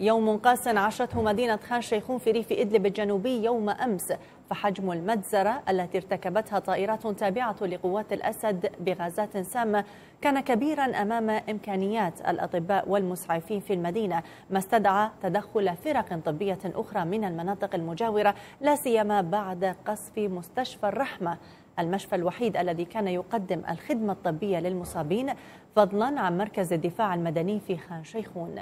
يوم قاس عاشته مدينة خان شيخون في ريف إدلب الجنوبي يوم أمس فحجم المجزرة التي ارتكبتها طائرات تابعة لقوات الأسد بغازات سامة كان كبيرا أمام إمكانيات الأطباء والمسعفين في المدينة ما استدعى تدخل فرق طبية أخرى من المناطق المجاورة لا سيما بعد قصف مستشفى الرحمة المشفى الوحيد الذي كان يقدم الخدمة الطبية للمصابين فضلا عن مركز الدفاع المدني في خان شيخون